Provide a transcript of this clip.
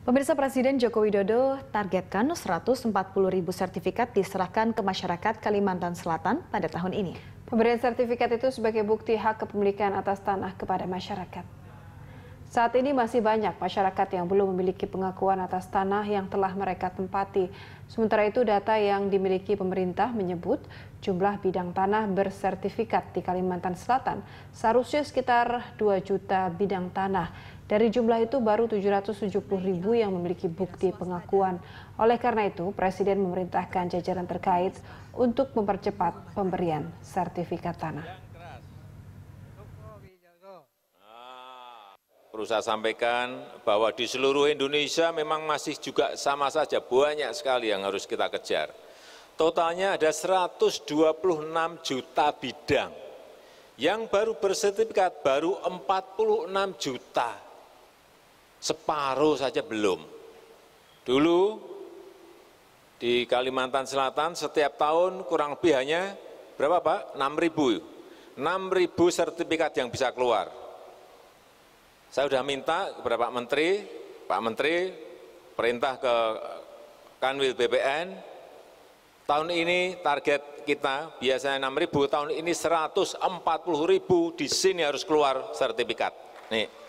Pemirsa Presiden Joko Widodo targetkan 140 ribu sertifikat diserahkan ke masyarakat Kalimantan Selatan pada tahun ini. Pemberian sertifikat itu sebagai bukti hak kepemilikan atas tanah kepada masyarakat. Saat ini masih banyak masyarakat yang belum memiliki pengakuan atas tanah yang telah mereka tempati. Sementara itu data yang dimiliki pemerintah menyebut jumlah bidang tanah bersertifikat di Kalimantan Selatan seharusnya sekitar 2 juta bidang tanah. Dari jumlah itu baru 770 ribu yang memiliki bukti pengakuan. Oleh karena itu, Presiden memerintahkan jajaran terkait untuk mempercepat pemberian sertifikat tanah. perlu saya sampaikan bahwa di seluruh Indonesia memang masih juga sama saja banyak sekali yang harus kita kejar. Totalnya ada 126 juta bidang. Yang baru bersertifikat baru 46 juta. Separuh saja belum. Dulu di Kalimantan Selatan setiap tahun kurang lebih hanya berapa Pak? 6 ribu. 6 ribu sertifikat yang bisa keluar saya sudah minta kepada Pak Menteri, Pak Menteri perintah ke Kanwil BPN, tahun ini target kita biasanya 6.000, tahun ini 140.000 di sini harus keluar sertifikat. Nih,